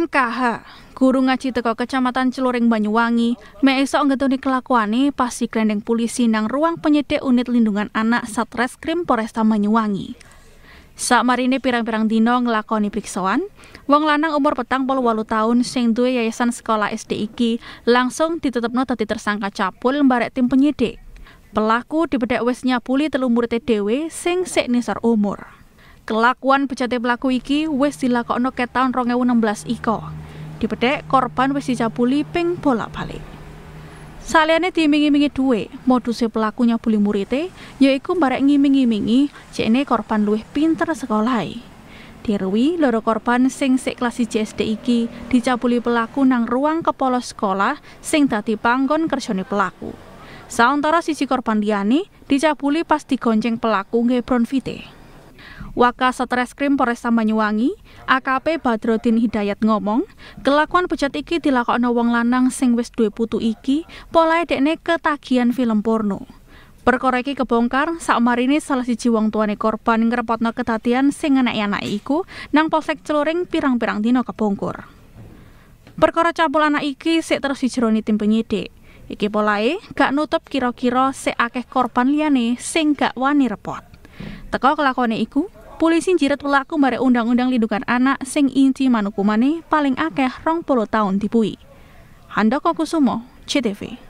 MKH, guru ngaji teko Kecamatan Celuring Banyuwangi, me esok ngetuni kelakuane pas diklendeng polisi nang ruang penyidik unit lindungan anak Satreskrim Polresta Banyuwangi. Saat marine pirang-pirang dino ngelakoni periksoan, wong lanang umur petang pol walu tahun sing duwe yayasan sekolah SD iki langsung ditutupno dadi tersangka capul mbarek tim penyidik. Pelaku dibedhek wesnya puli telu TDW sing sik nisor umur. Kelakuan bejate pelaku iki wis dilakokno ket taun 2016 iko. Dipedhek korban wis dicapuli ping bolak-balik. Saliyane diimingi-imingi duwe, moduse pelakunya nyabuli murite yaiku mbarek ngiming-imingi korban luwih pinter sekolahi. Dirwi, loro korban sing sik kelas JSD iki dicabuli pelaku nang ruang kepala sekolah sing dadi panggon kerjane pelaku. Sementara sisi korban liyane dicabuli pas digonceng pelaku nggih bronfite. Wakas Satreskrim Polresta Banyuwangi, AKP Badrodin Hidayat ngomong, kelakuan bejat iki dilakokno wong lanang sing wis duwe putu iki, polahe dekne ketagihan film porno. Perkara iki kebongkar marini salah siji wong tuane korban ngrepotno kedadian sing anak-anak iku nang Polsek Celoring pirang-pirang dino kebongkar. Perkara cabul anak iki sik terus dijeroni tim penyidik. Iki polahe gak nutup kira-kira sik akeh korban liyane sing gak wani repot. Teko kelakone iku, Polisi jirat pelaku bare undang-undang lindungan anak sing inti manukumane paling akeh rong puluh tahun dipui. Handoko Kusumo, CTV.